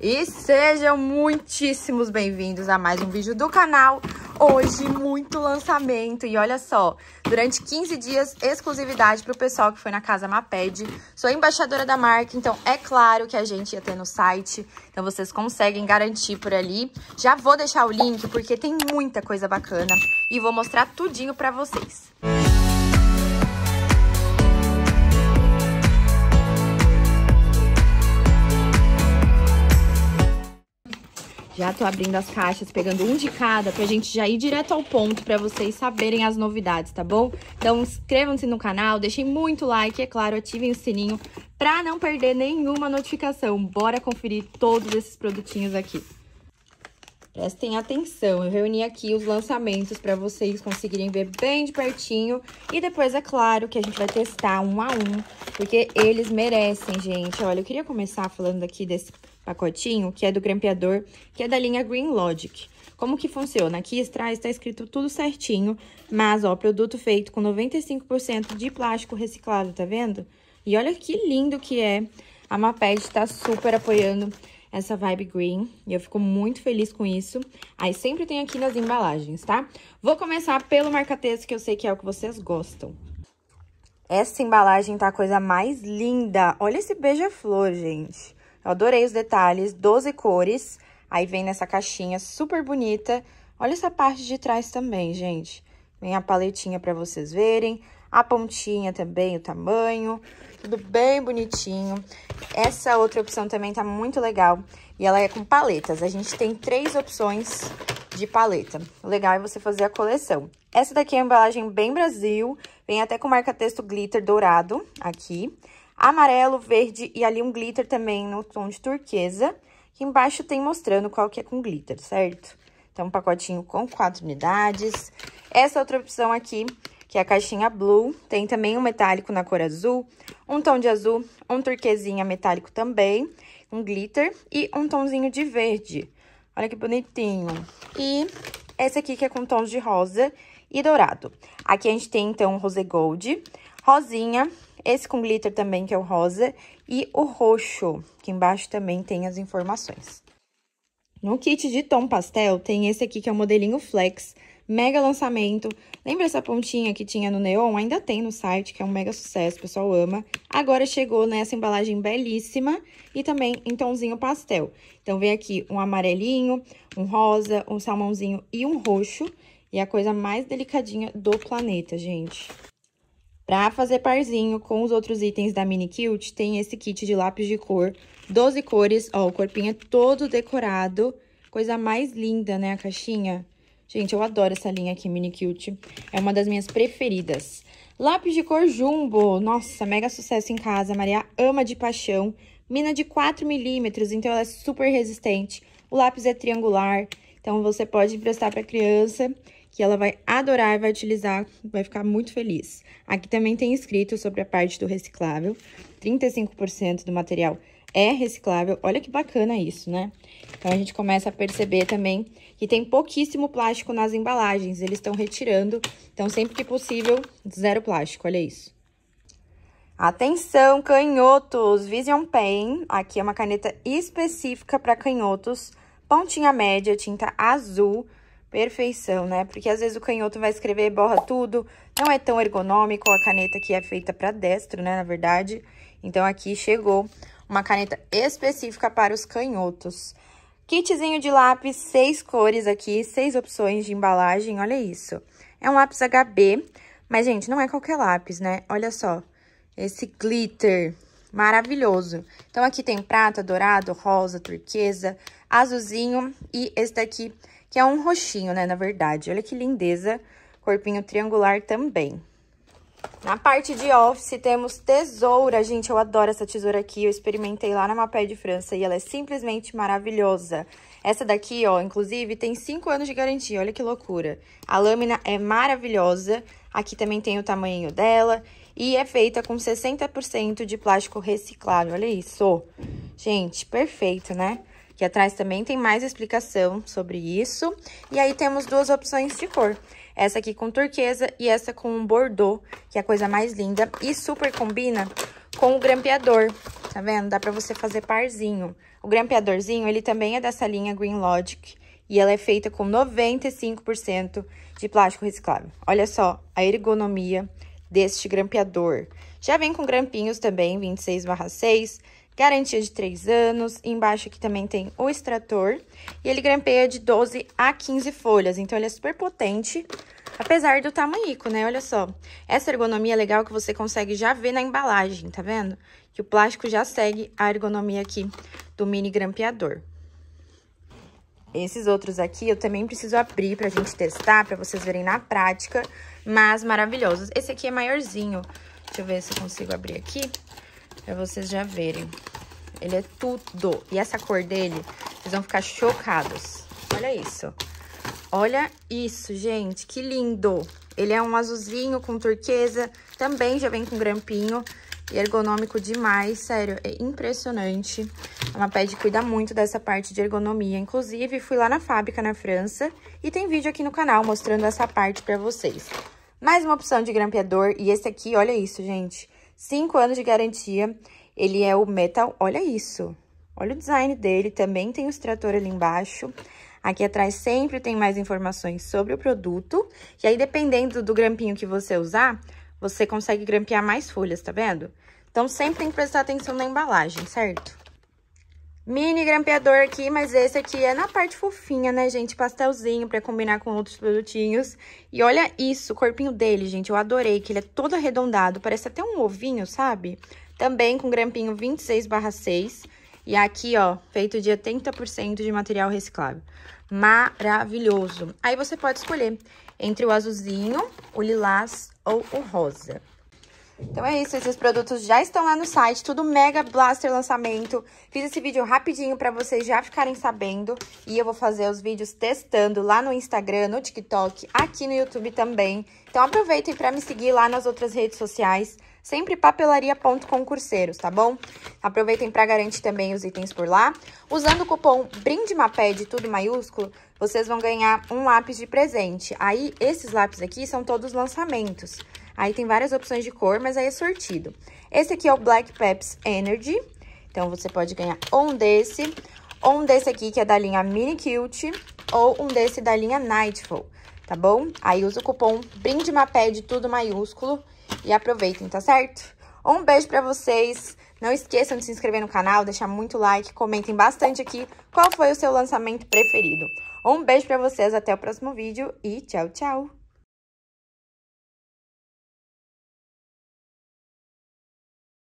E sejam muitíssimos bem-vindos a mais um vídeo do canal. Hoje, muito lançamento. E olha só, durante 15 dias, exclusividade para o pessoal que foi na Casa Maped. Sou embaixadora da marca, então é claro que a gente ia ter no site. Então vocês conseguem garantir por ali. Já vou deixar o link, porque tem muita coisa bacana. E vou mostrar tudinho para vocês. Música Já tô abrindo as caixas, pegando um de cada, pra gente já ir direto ao ponto, pra vocês saberem as novidades, tá bom? Então inscrevam-se no canal, deixem muito like, é claro, ativem o sininho pra não perder nenhuma notificação. Bora conferir todos esses produtinhos aqui. Prestem atenção, eu reuni aqui os lançamentos para vocês conseguirem ver bem de pertinho. E depois, é claro, que a gente vai testar um a um, porque eles merecem, gente. Olha, eu queria começar falando aqui desse pacotinho, que é do grampeador, que é da linha Green Logic. Como que funciona? Aqui atrás está escrito tudo certinho, mas, ó, produto feito com 95% de plástico reciclado, tá vendo? E olha que lindo que é. A Maped está super apoiando essa vibe green. E eu fico muito feliz com isso. Aí sempre tem aqui nas embalagens, tá? Vou começar pelo marca-texto, que eu sei que é o que vocês gostam. Essa embalagem tá a coisa mais linda. Olha esse beija-flor, gente. Eu adorei os detalhes, 12 cores. Aí vem nessa caixinha super bonita. Olha essa parte de trás também, gente. Vem a paletinha para vocês verem a pontinha também, o tamanho, tudo bem bonitinho. Essa outra opção também tá muito legal e ela é com paletas. A gente tem três opções de paleta. O legal é você fazer a coleção. Essa daqui é uma embalagem bem Brasil, vem até com marca texto glitter dourado aqui. Amarelo, verde e ali um glitter também no tom de turquesa. Aqui embaixo tem mostrando qual que é com glitter, certo? Então, um pacotinho com quatro unidades. Essa outra opção aqui que é a caixinha blue. Tem também um metálico na cor azul, um tom de azul, um turquesinha metálico também, um glitter e um tomzinho de verde. Olha que bonitinho. E esse aqui que é com tons de rosa e dourado. Aqui a gente tem, então, o rose gold, rosinha, esse com glitter também, que é o rosa, e o roxo, que embaixo também tem as informações. No kit de tom pastel, tem esse aqui que é o modelinho flex, mega lançamento. Lembra essa pontinha que tinha no Neon? Ainda tem no site, que é um mega sucesso, o pessoal ama. Agora chegou nessa embalagem belíssima e também em tomzinho pastel. Então, vem aqui um amarelinho, um rosa, um salmãozinho e um roxo. E é a coisa mais delicadinha do planeta, gente. Para fazer parzinho com os outros itens da Mini kilt tem esse kit de lápis de cor, 12 cores, ó, o corpinho é todo decorado, coisa mais linda, né, a caixinha? Gente, eu adoro essa linha aqui, Mini Cute. É uma das minhas preferidas. Lápis de cor jumbo. Nossa, mega sucesso em casa. Maria ama de paixão. Mina de 4 milímetros, então ela é super resistente. O lápis é triangular, então você pode emprestar para criança, que ela vai adorar, vai utilizar, vai ficar muito feliz. Aqui também tem escrito sobre a parte do reciclável. 35% do material reciclável é reciclável. Olha que bacana isso, né? Então, a gente começa a perceber também que tem pouquíssimo plástico nas embalagens. Eles estão retirando, então, sempre que possível, zero plástico. Olha isso. Atenção, canhotos! Vision Pen, aqui é uma caneta específica para canhotos, pontinha média, tinta azul, perfeição, né? Porque às vezes o canhoto vai escrever, borra tudo, não é tão ergonômico a caneta que é feita para destro, né, na verdade. Então aqui chegou uma caneta específica para os canhotos. Kitzinho de lápis, seis cores aqui, seis opções de embalagem, olha isso. É um lápis HB, mas, gente, não é qualquer lápis, né? Olha só, esse glitter maravilhoso. Então, aqui tem prata, dourado, rosa, turquesa, azulzinho e esse daqui, que é um roxinho, né, na verdade. Olha que lindeza, corpinho triangular também. Na parte de office, temos tesoura. Gente, eu adoro essa tesoura aqui. Eu experimentei lá na Mapé de França e ela é simplesmente maravilhosa. Essa daqui, ó, inclusive, tem 5 anos de garantia. Olha que loucura. A lâmina é maravilhosa. Aqui também tem o tamanho dela. E é feita com 60% de plástico reciclável. Olha isso. Gente, perfeito, né? Aqui atrás também tem mais explicação sobre isso. E aí temos duas opções de cor. Essa aqui com turquesa e essa com bordô, que é a coisa mais linda. E super combina com o grampeador, tá vendo? Dá pra você fazer parzinho. O grampeadorzinho, ele também é dessa linha Green Logic. E ela é feita com 95% de plástico reciclável. Olha só a ergonomia deste grampeador. Já vem com grampinhos também, 26 barra 6, garantia de 3 anos. Embaixo aqui também tem o extrator. E ele grampeia de 12 a 15 folhas. Então, ele é super potente, apesar do tamanho, né? Olha só. Essa ergonomia é legal que você consegue já ver na embalagem, tá vendo? Que o plástico já segue a ergonomia aqui do mini grampeador. Esses outros aqui eu também preciso abrir pra gente testar, pra vocês verem na prática, mas maravilhosos. Esse aqui é maiorzinho. Deixa eu ver se eu consigo abrir aqui. Pra vocês já verem. Ele é tudo. E essa cor dele, vocês vão ficar chocados. Olha isso. Olha isso, gente. Que lindo. Ele é um azulzinho com turquesa. Também já vem com grampinho. E é ergonômico demais, sério. É impressionante. É A Maped cuida muito dessa parte de ergonomia. Inclusive, fui lá na fábrica na França. E tem vídeo aqui no canal mostrando essa parte pra vocês. Mais uma opção de grampeador. E esse aqui, olha isso, gente. 5 anos de garantia. Ele é o metal, olha isso. Olha o design dele, também tem o extrator ali embaixo. Aqui atrás sempre tem mais informações sobre o produto. E aí, dependendo do grampinho que você usar, você consegue grampear mais folhas, tá vendo? Então, sempre tem que prestar atenção na embalagem, certo? mini grampeador aqui, mas esse aqui é na parte fofinha, né, gente? Pastelzinho pra combinar com outros produtinhos. E olha isso, o corpinho dele, gente, eu adorei, que ele é todo arredondado, parece até um ovinho, sabe? Também com grampinho 26 6. E aqui, ó, feito de 80% de material reciclável. Maravilhoso! Aí você pode escolher entre o azulzinho, o lilás ou o rosa. Então é isso, esses produtos já estão lá no site, tudo mega blaster lançamento. Fiz esse vídeo rapidinho para vocês já ficarem sabendo. E eu vou fazer os vídeos testando lá no Instagram, no TikTok, aqui no YouTube também. Então aproveitem para me seguir lá nas outras redes sociais, sempre papelaria.concurseiros, tá bom? Aproveitem para garantir também os itens por lá. Usando o cupom BRINDEMAPED, tudo maiúsculo, vocês vão ganhar um lápis de presente. Aí, esses lápis aqui são todos lançamentos. Aí tem várias opções de cor, mas aí é sortido. Esse aqui é o Black Peps Energy. Então, você pode ganhar um desse, ou um desse aqui, que é da linha Mini Cute, ou um desse da linha Nightfall, tá bom? Aí usa o cupom BRINDEMAPED, tudo maiúsculo, e aproveitem, tá certo? Um beijo pra vocês. Não esqueçam de se inscrever no canal, deixar muito like, comentem bastante aqui qual foi o seu lançamento preferido. Um beijo pra vocês, até o próximo vídeo e tchau, tchau!